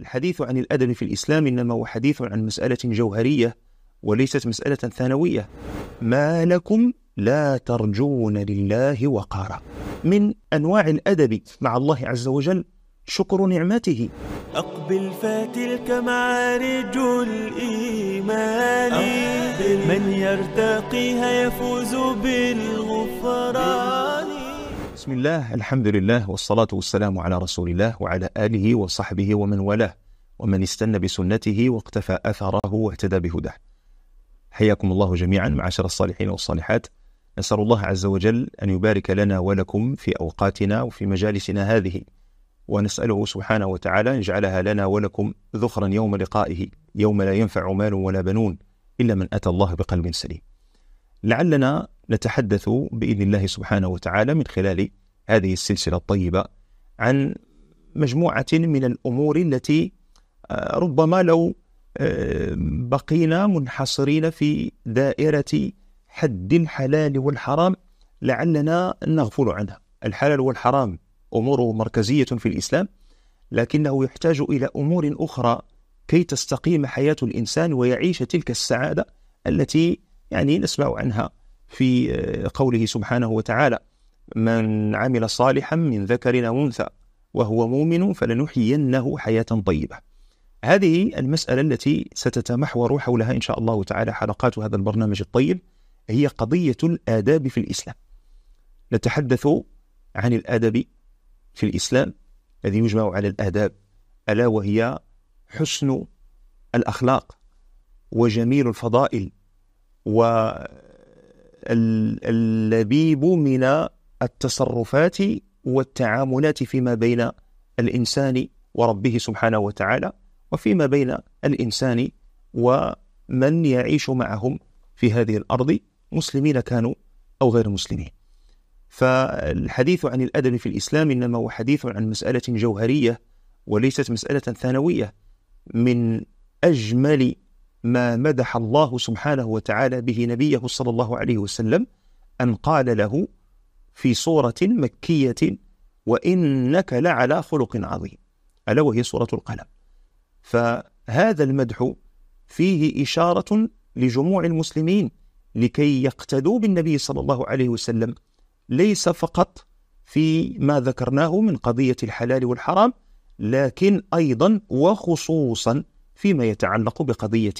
الحديث عن الأدب في الإسلام إنما هو حديث عن مسألة جوهرية وليست مسألة ثانوية ما لكم لا ترجون لله وقارا من أنواع الأدب مع الله عز وجل شكر نعمته أقبل فتلك معارج الإيمان من يرتقيها يفوز بالغفران بسم الله الحمد لله والصلاة والسلام على رسول الله وعلى آله وصحبه ومن والاه ومن استنى بسنته واقتفى أثره واهتدى بهداه حياكم الله جميعا معاشر الصالحين والصالحات نسأل الله عز وجل أن يبارك لنا ولكم في أوقاتنا وفي مجالسنا هذه ونسأله سبحانه وتعالى أن يجعلها لنا ولكم ذخرا يوم لقائه يوم لا ينفع مال ولا بنون إلا من أتى الله بقلب سليم لعلنا نتحدث باذن الله سبحانه وتعالى من خلال هذه السلسلة الطيبة عن مجموعة من الأمور التي آه، ربما لو آه، بقينا منحصرين في دائرة حد الحلال والحرام لعلنا نغفل عنها الحلال والحرام أمور مركزية في الإسلام لكنه يحتاج إلى أمور أخرى كي تستقيم حياة الإنسان ويعيش تلك السعادة التي يعني نسمع عنها في آه، قوله سبحانه وتعالى من عمل صالحا من ذكر أو أنثى وهو مؤمن فلنحيينه حياة طيبة هذه المسألة التي ستتمحور حولها إن شاء الله تعالى حلقات هذا البرنامج الطيب هي قضية الآداب في الإسلام نتحدث عن الأدب في الإسلام الذي يجمع على الآداب ألا وهي حسن الأخلاق وجميل الفضائل و اللبيب من التصرفات والتعاملات فيما بين الإنسان وربه سبحانه وتعالى وفيما بين الإنسان ومن يعيش معهم في هذه الأرض مسلمين كانوا أو غير مسلمين فالحديث عن الأدب في الإسلام إنما هو حديث عن مسألة جوهرية وليست مسألة ثانوية من أجمل ما مدح الله سبحانه وتعالى به نبيه صلى الله عليه وسلم أن قال له في صورة مكية وإنك لعلى خلق عظيم ألا وهي صورة القلم فهذا المدح فيه إشارة لجموع المسلمين لكي يقتدوا بالنبي صلى الله عليه وسلم ليس فقط في ما ذكرناه من قضية الحلال والحرام لكن أيضا وخصوصا فيما يتعلق بقضية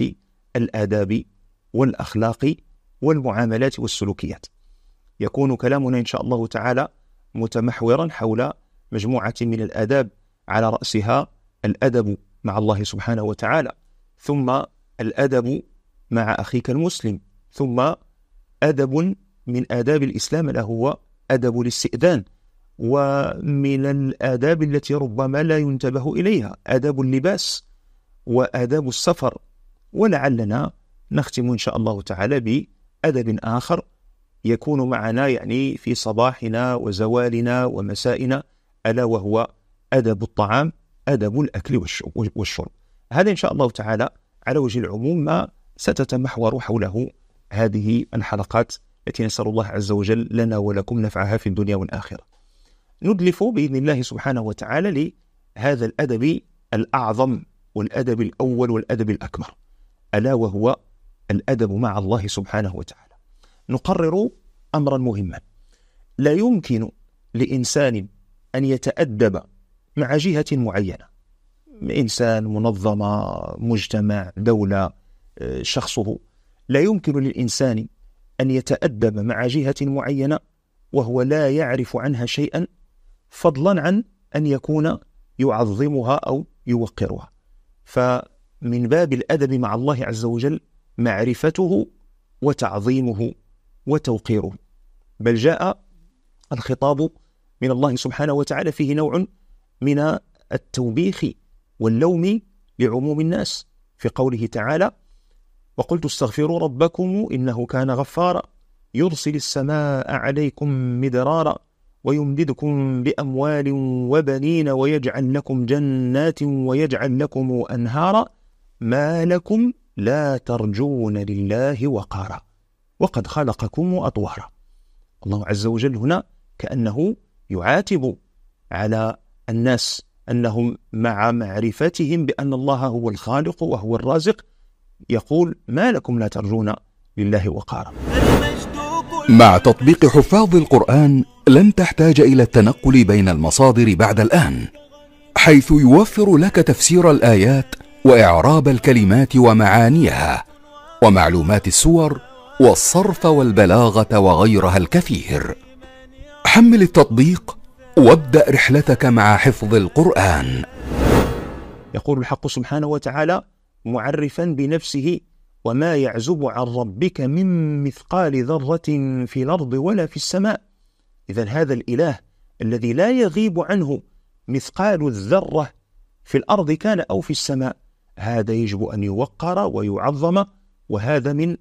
الآداب والأخلاق والمعاملات والسلوكيات يكون كلامنا إن شاء الله تعالى متمحورا حول مجموعة من الآداب على رأسها الأدب مع الله سبحانه وتعالى ثم الأدب مع أخيك المسلم ثم أدب من آداب الإسلام له هو أدب الاستئذان ومن الآداب التي ربما لا ينتبه إليها آداب اللباس وآداب السفر ولعلنا نختم إن شاء الله تعالى بأدب آخر يكون معنا يعني في صباحنا وزوالنا ومسائنا ألا وهو أدب الطعام أدب الأكل والشرب هذا إن شاء الله تعالى على وجه العموم ما ستتمحور حوله هذه الحلقات التي نسأل الله عز وجل لنا ولكم نفعها في الدنيا والآخرة ندلف بإذن الله سبحانه وتعالى لهذا الأدب الأعظم والأدب الأول والأدب الأكبر ألا وهو الأدب مع الله سبحانه وتعالى نقرر امرا مهما لا يمكن لانسان ان يتادب مع جهه معينه انسان منظمه مجتمع دوله آه، شخصه لا يمكن للانسان ان يتادب مع جهه معينه وهو لا يعرف عنها شيئا فضلا عن ان يكون يعظمها او يوقرها فمن باب الادب مع الله عز وجل معرفته وتعظيمه وتوقيره بل جاء الخطاب من الله سبحانه وتعالى فيه نوع من التوبيخ واللوم لعموم الناس في قوله تعالى وقلت استغفروا ربكم إنه كان غفارا يرسل السماء عليكم مدرارا ويمددكم بأموال وبنين ويجعل لكم جنات ويجعل لكم أنهارا ما لكم لا ترجون لله وقارا وقد خلقكم أطوارا الله عز وجل هنا كأنه يعاتب على الناس أنهم مع معرفتهم بأن الله هو الخالق وهو الرازق يقول ما لكم لا ترجون لله وقارا مع تطبيق حفاظ القرآن لن تحتاج إلى التنقل بين المصادر بعد الآن حيث يوفر لك تفسير الآيات وإعراب الكلمات ومعانيها ومعلومات السور والصرف والبلاغه وغيرها الكثير حمل التطبيق وابدا رحلتك مع حفظ القران يقول الحق سبحانه وتعالى معرفا بنفسه وما يعزب عن ربك من مثقال ذره في الارض ولا في السماء اذا هذا الاله الذي لا يغيب عنه مثقال الذره في الارض كان او في السماء هذا يجب ان يوقر ويعظم وهذا من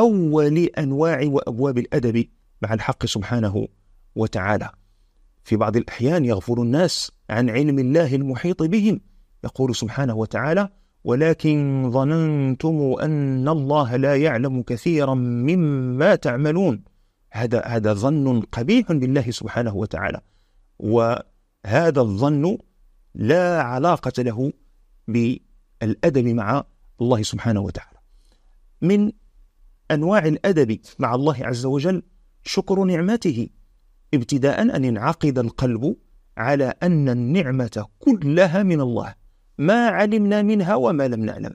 أول أنواع وأبواب الأدب مع الحق سبحانه وتعالى في بعض الأحيان يغفل الناس عن علم الله المحيط بهم يقول سبحانه وتعالى ولكن ظننتم أن الله لا يعلم كثيرا مما تعملون هذا هذا ظن قبيح بالله سبحانه وتعالى وهذا الظن لا علاقة له بالأدب مع الله سبحانه وتعالى من أنواع الأدب مع الله عز وجل شكر نعمته ابتداء أن ينعقد القلب على أن النعمة كلها من الله ما علمنا منها وما لم نعلم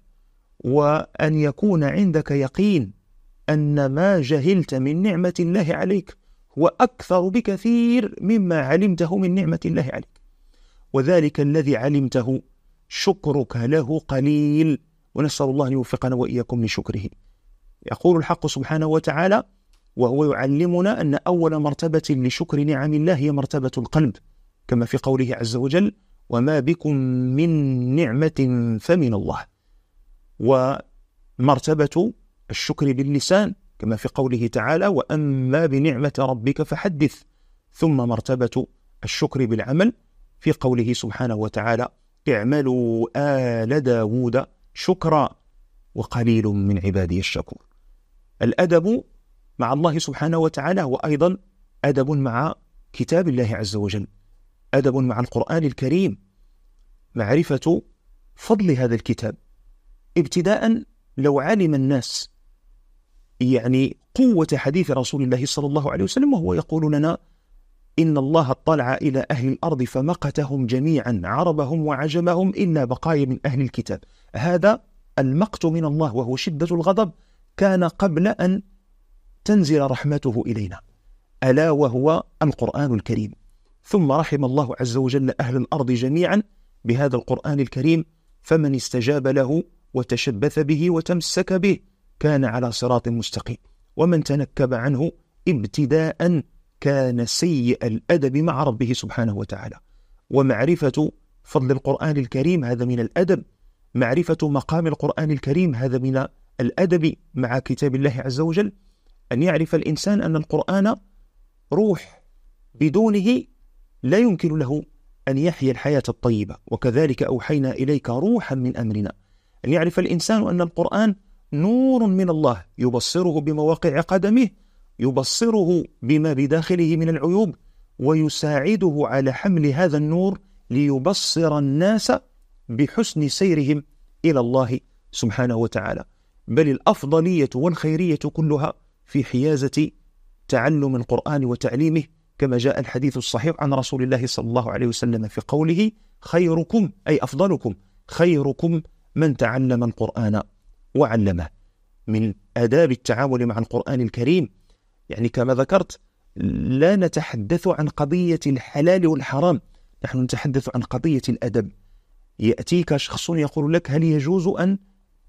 وأن يكون عندك يقين أن ما جهلت من نعمة الله عليك هو أكثر بكثير مما علمته من نعمة الله عليك وذلك الذي علمته شكرك له قليل ونسأل الله أن يوفقنا وإياكم لشكره يقول الحق سبحانه وتعالى وهو يعلمنا أن أول مرتبة لشكر نعم الله هي مرتبة القلب كما في قوله عز وجل وما بكم من نعمة فمن الله ومرتبة الشكر باللسان كما في قوله تعالى وأما بنعمة ربك فحدث ثم مرتبة الشكر بالعمل في قوله سبحانه وتعالى اعملوا آل داود شكرا وقليل من عبادي الشكور. الادب مع الله سبحانه وتعالى وأيضا ادب مع كتاب الله عز وجل. ادب مع القران الكريم. معرفه فضل هذا الكتاب. ابتداء لو علم الناس يعني قوه حديث رسول الله صلى الله عليه وسلم وهو يقول لنا إن الله اطلع إلى أهل الأرض فمقتهم جميعا عربهم وعجمهم إلا بقايا من أهل الكتاب هذا المقت من الله وهو شدة الغضب كان قبل أن تنزل رحمته إلينا ألا وهو القرآن الكريم ثم رحم الله عز وجل أهل الأرض جميعا بهذا القرآن الكريم فمن استجاب له وتشبث به وتمسك به كان على صراط مستقيم ومن تنكب عنه ابتداء كان سيء الأدب مع ربه سبحانه وتعالى ومعرفة فضل القرآن الكريم هذا من الأدب معرفة مقام القرآن الكريم هذا من الأدب مع كتاب الله عز وجل أن يعرف الإنسان أن القرآن روح بدونه لا يمكن له أن يحيي الحياة الطيبة وكذلك أوحينا إليك روحا من أمرنا أن يعرف الإنسان أن القرآن نور من الله يبصره بمواقع قدمه يبصره بما بداخله من العيوب ويساعده على حمل هذا النور ليبصر الناس بحسن سيرهم إلى الله سبحانه وتعالى بل الأفضلية والخيرية كلها في حيازة تعلم القرآن وتعليمه كما جاء الحديث الصحيح عن رسول الله صلى الله عليه وسلم في قوله خيركم أي أفضلكم خيركم من تعلم القرآن وعلمه من آداب التعامل مع القرآن الكريم يعني كما ذكرت لا نتحدث عن قضية الحلال والحرام نحن نتحدث عن قضية الأدب يأتيك شخص يقول لك هل يجوز أن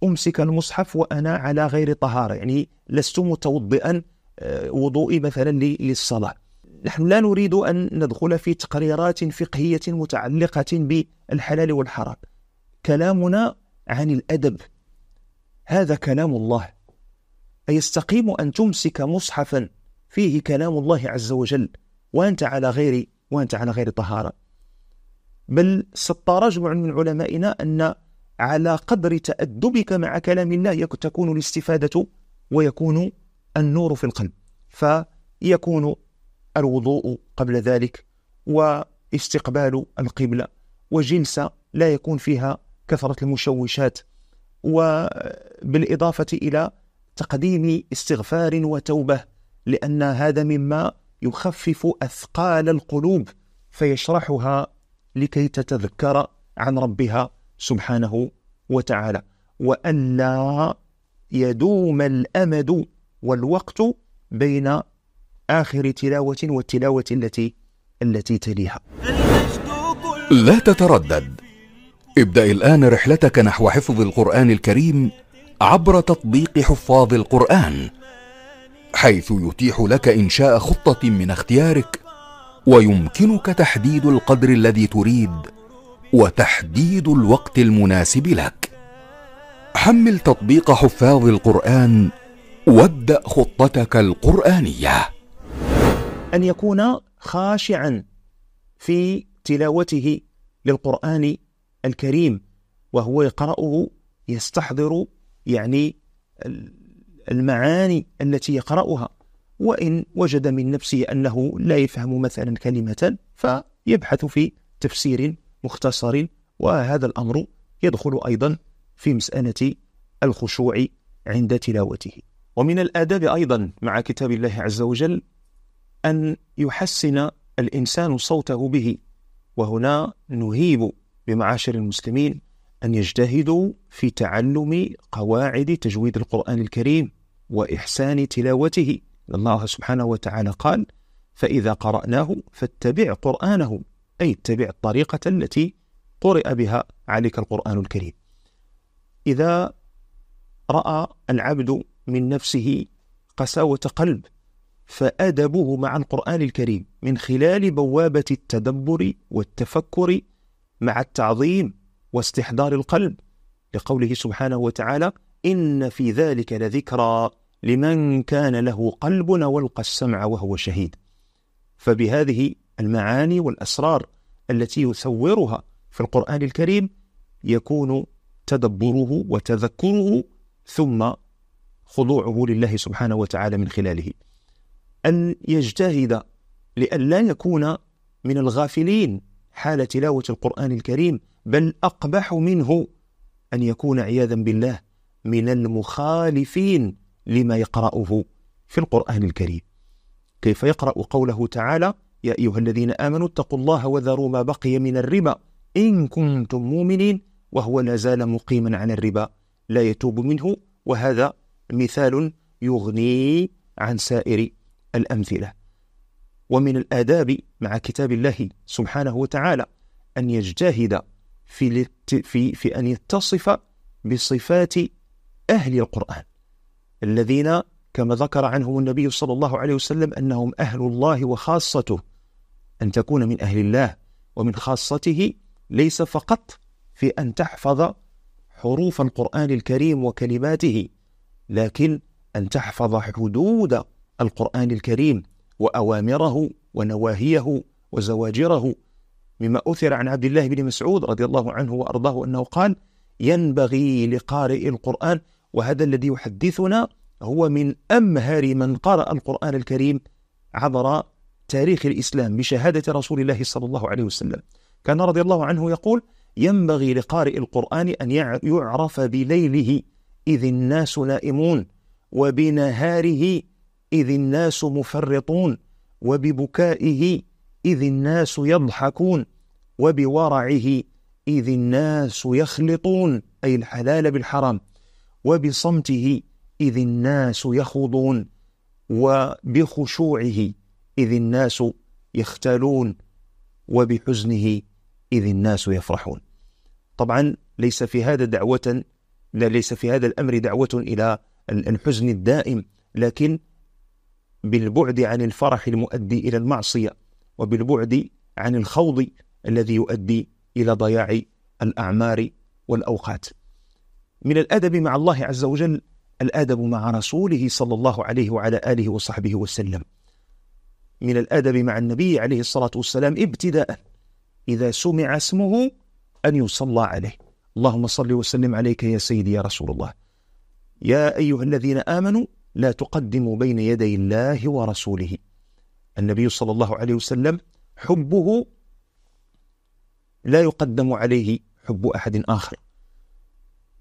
أمسك المصحف وأنا على غير طهارة يعني لست متوضئا آه، وضوئي مثلا للصلاة نحن لا نريد أن ندخل في تقريرات فقهية متعلقة بالحلال والحرام كلامنا عن الأدب هذا كلام الله أيستقيم أن تمسك مصحفا فيه كلام الله عز وجل وأنت على غير وأنت على غير طهارة بل سطرج من علمائنا أن على قدر تأدبك مع كلام الله تكون الاستفادة ويكون النور في القلب فيكون الوضوء قبل ذلك واستقبال القبلة وجلسة لا يكون فيها كثرة المشوشات وبالإضافة إلى تقديم استغفار وتوبة لأن هذا مما يخفف أثقال القلوب فيشرحها لكي تتذكر عن ربها سبحانه وتعالى وألا يدوم الأمد والوقت بين آخر تلاوة والتلاوة التي التي تليها لا تتردد ابدأ الآن رحلتك نحو حفظ القرآن الكريم عبر تطبيق حفاظ القرآن حيث يتيح لك إنشاء خطة من اختيارك ويمكنك تحديد القدر الذي تريد وتحديد الوقت المناسب لك حمل تطبيق حفاظ القران وابدا خطتك القرانيه ان يكون خاشعا في تلاوته للقران الكريم وهو يقراه يستحضر يعني المعاني التي يقراها وإن وجد من نفسه أنه لا يفهم مثلا كلمة فيبحث في تفسير مختصر وهذا الأمر يدخل أيضا في مسألة الخشوع عند تلاوته ومن الآداب أيضا مع كتاب الله عز وجل أن يحسن الإنسان صوته به وهنا نهيب بمعاشر المسلمين أن يجتهدوا في تعلم قواعد تجويد القرآن الكريم وإحسان تلاوته الله سبحانه وتعالى قال فإذا قرأناه فاتبع قرآنه أي اتبع الطريقة التي قرئ بها عليك القرآن الكريم إذا رأى العبد من نفسه قساوة قلب فأدبه مع القرآن الكريم من خلال بوابة التدبر والتفكر مع التعظيم واستحضار القلب لقوله سبحانه وتعالى إن في ذلك لذكرى لمن كان له قلب والقى السمع وهو شهيد فبهذه المعاني والاسرار التي يثورها في القران الكريم يكون تدبره وتذكره ثم خضوعه لله سبحانه وتعالى من خلاله ان يجتهد لئلا يكون من الغافلين حال تلاوه القران الكريم بل اقبح منه ان يكون عياذا بالله من المخالفين لما يقرأه في القرآن الكريم كيف يقرأ قوله تعالى يا أيها الذين آمنوا اتقوا الله وذروا ما بقي من الربا إن كنتم مؤمنين وهو لا زال مقيما عن الربا لا يتوب منه وهذا مثال يغني عن سائر الأمثلة ومن الآداب مع كتاب الله سبحانه وتعالى أن يجتهد في, في, في أن يتصف بصفات أهل القرآن الذين كما ذكر عنهم النبي صلى الله عليه وسلم انهم اهل الله وخاصته ان تكون من اهل الله ومن خاصته ليس فقط في ان تحفظ حروف القران الكريم وكلماته لكن ان تحفظ حدود القران الكريم واوامره ونواهيه وزواجره مما اثر عن عبد الله بن مسعود رضي الله عنه وارضاه انه قال ينبغي لقارئ القران وهذا الذي يحدثنا هو من أمهر من قرأ القرآن الكريم عبر تاريخ الإسلام بشهادة رسول الله صلى الله عليه وسلم كان رضي الله عنه يقول ينبغي لقارئ القرآن أن يعرف بليله إذ الناس نائمون وبنهاره إذ الناس مفرطون وببكائه إذ الناس يضحكون وبورعه إذ الناس يخلطون أي الحلال بالحرام وبصمته إذ الناس يخوضون وبخشوعه إذ الناس يختالون وبحزنه إذ الناس يفرحون طبعا ليس في هذا دعوة ليس في هذا الأمر دعوة إلى الحزن الدائم لكن بالبعد عن الفرح المؤدي إلى المعصية وبالبعد عن الخوض الذي يؤدي إلى ضياع الأعمار والأوقات من الأدب مع الله عز وجل الأدب مع رسوله صلى الله عليه وعلى آله وصحبه وسلم من الأدب مع النبي عليه الصلاة والسلام ابتداء إذا سمع اسمه أن يصلى عليه اللهم صل وسلم عليك يا سيدي يا رسول الله يا أيها الذين آمنوا لا تقدموا بين يدي الله ورسوله النبي صلى الله عليه وسلم حبه لا يقدم عليه حب أحد آخر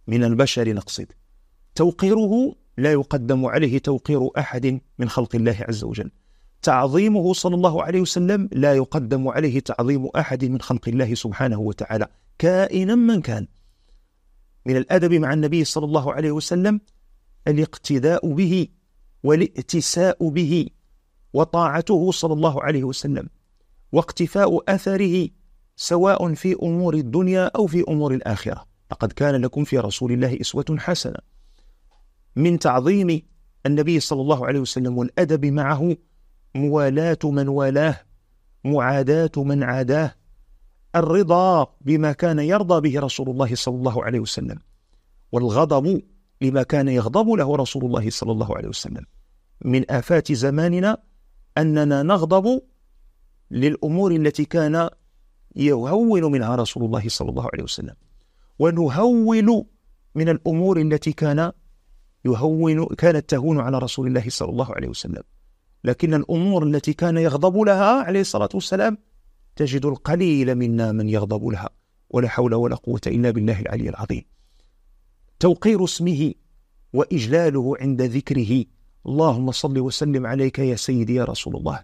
من البشر نقصد توقيره لا يقدم عليه توقير أحد من خلق الله عز وجل تعظيمه صلى الله عليه وسلم لا يقدم عليه تعظيم أحد من خلق الله سبحانه وتعالى كائنا من كان من الأدب مع النبي صلى الله عليه وسلم الاقتداء به والائتساء به وطاعته صلى الله عليه وسلم واقتفاء أثره سواء في أمور الدنيا أو في أمور الآخرة لقد كان لكم في رسول الله اسوه حسنه من تعظيم النبي صلى الله عليه وسلم والادب معه موالاه من والاه معاداه من عاداه الرضا بما كان يرضى به رسول الله صلى الله عليه وسلم والغضب لما كان يغضب له رسول الله صلى الله عليه وسلم من آفات زماننا أننا نغضب للأمور التي كان يهون منها رسول الله صلى الله عليه وسلم ونهول من الأمور التي كان يهون كانت تهون على رسول الله صلى الله عليه وسلم لكن الأمور التي كان يغضب لها عليه الصلاة والسلام تجد القليل منا من يغضب لها ولا حول ولا قوة إلا بالله العلي العظيم توقير اسمه وإجلاله عند ذكره اللهم صل وسلم عليك يا سيدي يا رسول الله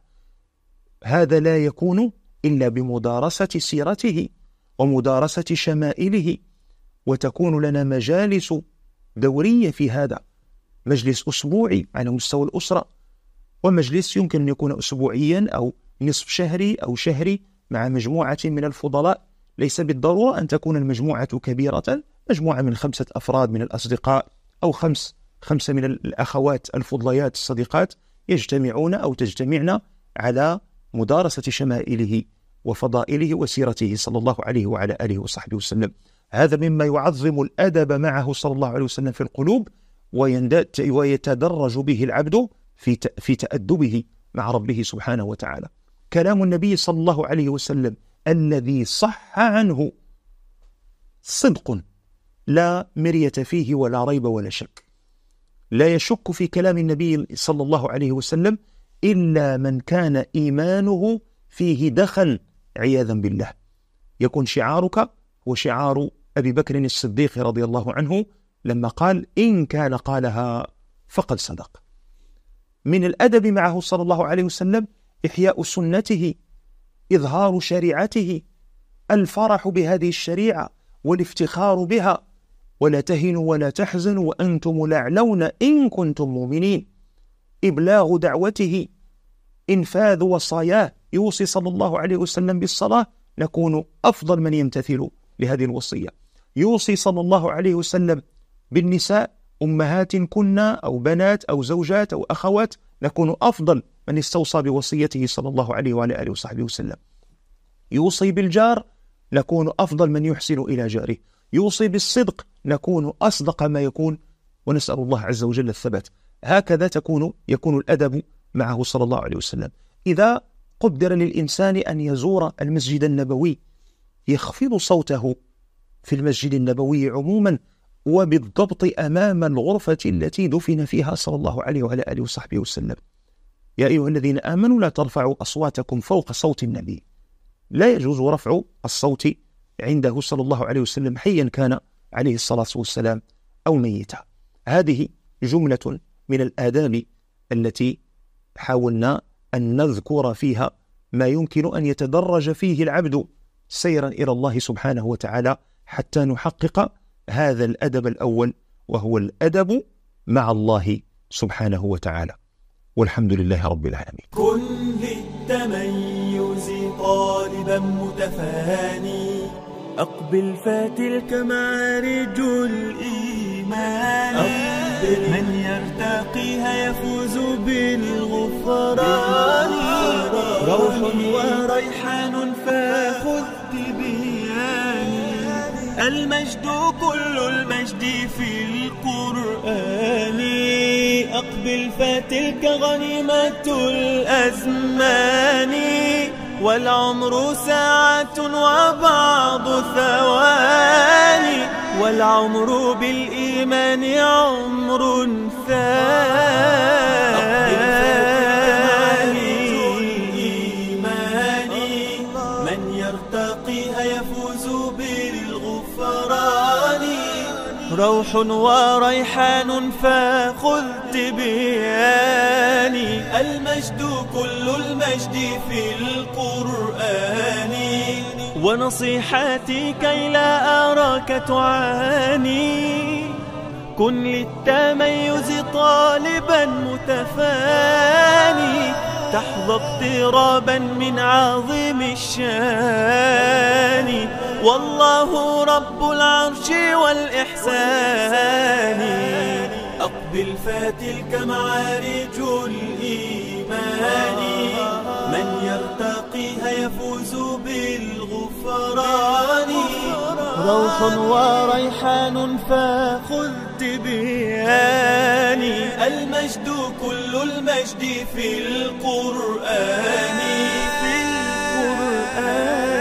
هذا لا يكون إلا بمدارسة سيرته ومدارسة شمائله وتكون لنا مجالس دورية في هذا مجلس أسبوعي على مستوى الأسرة ومجلس يمكن أن يكون أسبوعيا أو نصف شهري أو شهري مع مجموعة من الفضلاء ليس بالضرورة أن تكون المجموعة كبيرة مجموعة من خمسة أفراد من الأصدقاء أو خمس خمسة من الأخوات الفضليات الصديقات يجتمعون أو تجتمعن على مدارسة شمائله وفضائله وسيرته صلى الله عليه وعلى آله وصحبه وسلم هذا مما يعظم الأدب معه صلى الله عليه وسلم في القلوب ويتدرج به العبد في في تأدبه مع ربه سبحانه وتعالى كلام النبي صلى الله عليه وسلم الذي صح عنه صدق لا مرية فيه ولا ريب ولا شك لا يشك في كلام النبي صلى الله عليه وسلم إلا من كان إيمانه فيه دخل عياذا بالله يكون شعارك وشعار أبي بكر الصديق رضي الله عنه لما قال إن كان قالها فقد صدق من الأدب معه صلى الله عليه وسلم إحياء سنته إظهار شريعته الفرح بهذه الشريعة والافتخار بها ولا تهنوا ولا تحزنوا وأنتم الأعلون إن كنتم مؤمنين إبلاغ دعوته إنفاذ وصاياه يوصي صلى الله عليه وسلم بالصلاة نكون أفضل من يمتثل لهذه الوصية يوصي صلى الله عليه وسلم بالنساء أمهات كنا أو بنات أو زوجات أو أخوات نكون أفضل من استوصى بوصيته صلى الله عليه وعلى آله وصحبه وسلم يوصي بالجار نكون أفضل من يحسن إلى جاره يوصي بالصدق نكون أصدق ما يكون ونسأل الله عز وجل الثبات هكذا تكون يكون الأدب معه صلى الله عليه وسلم إذا قدر للإنسان أن يزور المسجد النبوي يخفض صوته في المسجد النبوي عموما وبالضبط أمام الغرفة التي دفن فيها صلى الله عليه وعلى آله وصحبه وسلم يا أيها الذين آمنوا لا ترفعوا أصواتكم فوق صوت النبي لا يجوز رفع الصوت عنده صلى الله عليه وسلم حيا كان عليه الصلاة والسلام أو ميتا هذه جملة من الآداب التي حاولنا أن نذكر فيها ما يمكن أن يتدرج فيه العبد سيرا إلى الله سبحانه وتعالى حتى نحقق هذا الادب الاول وهو الادب مع الله سبحانه وتعالى والحمد لله رب العالمين كن للتميز طالبا متفاني أقبل فتلك معارج الإيمان أقبل من يرتقيها يفوز بالغفران روح وريحان فخذ المجد كل المجد في القرآن أقبل فتلك غنيمة الأزمان والعمر ساعة وبعض ثواني والعمر بالإيمان عمر ثاني روح وريحان فخذ تبياني المجد كل المجد في القرآن ونصيحاتي كي لا أراك تعاني كن للتميز طالبا متفاني تحظى اضطرابا من عظيم الشان والله رب العرش والإحسان أقبل فتلك معارج الإيمان من يرتقيها يفوز بالغفران روح وريحان فخذ تبياني المجد كل المجد في القرآن في القرآن